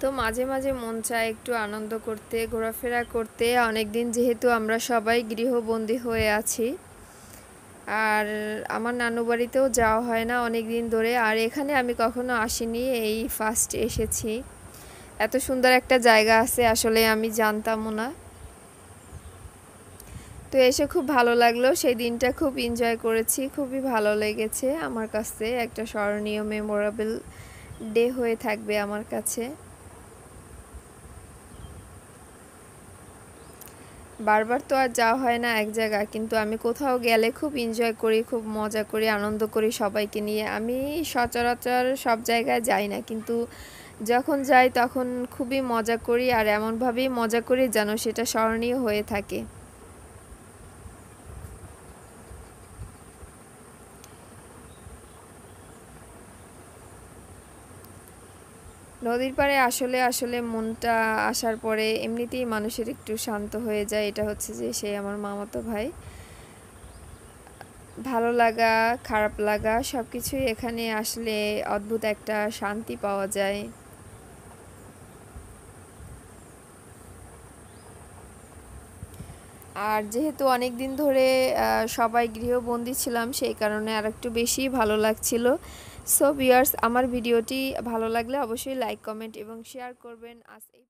তো মাঝে মাঝে মন চায় একটু আনন্দ করতে ঘোরাফেরা করতে অনেক দিন যেহেতু আমরা সবাই গৃহবন্দী হয়ে আছি আর আমার নানু বাড়িতেও যাওয়া হয় না অনেক দিন ধরে আর এখানে আমি কখনো আসিনি এই ফার্স্ট এসেছি এত সুন্দর একটা জায়গা আছে আসলে আমি জানতামও না তো এসে খুব ভালো লাগলো সেই দিনটা খুব এনজয় করেছি খুবই ভালো লেগেছে আমার কাছে একটা স্মরণীয় মেমোরেবল ডে হয়ে থাকবে আমার কাছে বারবার তো আর যাওয়া হয় না এক জায়গা কিন্তু আমি কোথাও গেলে খুব এনজয় করি খুব মজা করি আনন্দ করি সবাইকে নিয়ে আমি সচরাচর সব জায়গায় যাই না কিন্তু যখন যাই তখন খুবই মজা করি আর এমনভাবেই মজা করি যেন সেটা স্মরণীয় হয়ে থাকে নদীর পাড়ে আসলে আসলে মনটা আসার পরে এমনিতেই মানুষের একটু শান্ত হয়ে যায় এটা হচ্ছে যে সে আমার মামাতো ভাই ভালো লাগা খারাপ লাগা সব কিছুই এখানে আসলে অদ্ভুত একটা শান্তি পাওয়া যায় আর যেহেতু অনেক দিন ধরে সবাই গৃহবন্দী ছিলাম সেই কারণে আর একটু বেশি ভালো লাগছিল সো বিয়ার্স আমার ভিডিওটি ভালো লাগলে অবশ্যই লাইক কমেন্ট এবং শেয়ার করবেন আজ